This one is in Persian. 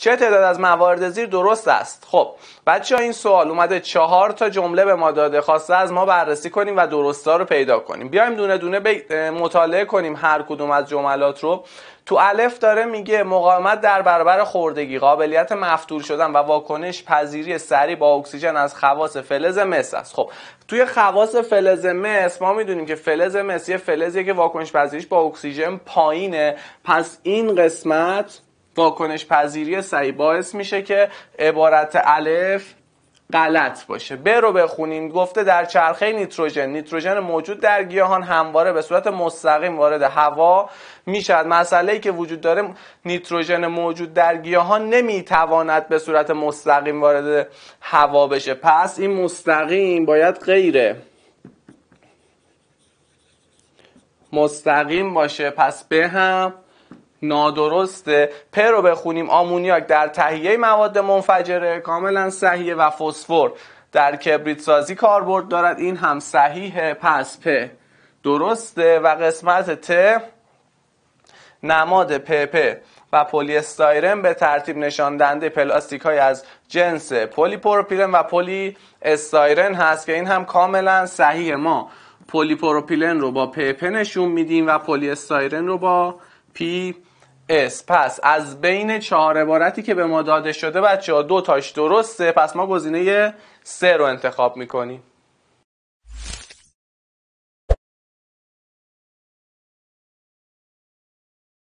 چه تعداد از موارد زیر درست است خب بچه این سوال اومده چهار تا جمله به ما داده خواسته از ما بررسی کنیم و ها رو پیدا کنیم بیایم دونه دونه مطالعه کنیم هر کدوم از جملات رو تو الف داره میگه مقاومت در برابر خوردگی قابلیت مفتول شدن و واکنش پذیری سریع با اکسیژن از خواص فلز مس است خب توی خواص فلز مس ما میدونیم که فلز مس یه فلزیه که واکنش پذیریش با اکسیژن پایینه پس این قسمت واکنش پذیری سعی باعث میشه که عبارت الف غلط باشه برو بخونیم گفته در چرخه نیتروژن نیتروژن موجود در گیاهان همواره به صورت مستقیم وارد هوا میشد مسئله ای که وجود داره نیتروژن موجود در گیاهان نمیتواند به صورت مستقیم وارد هوا بشه پس این مستقیم باید غیره مستقیم باشه پس به هم نادرسته پ رو بخونیم آمونیاک در تهیه مواد منفجره کاملا صحیحه و فسفر در کبریت سازی کاربرد دارد این هم صحیحه پس پ درسته و قسمت ت نماد پپ و پلی استایرن به ترتیب نشان دهنده پلاستیک های از جنس پلی پروپیلن و پلی استایرن هست که این هم کاملا صحیح ما پلی پروپیلن رو با پپ نشون میدیم و پلی استایرن رو با پی اس پس از بین چهار عبارتی که به ما داده شده بچه ها دو تاش درسته پس ما گزینه سه رو انتخاب میکنیم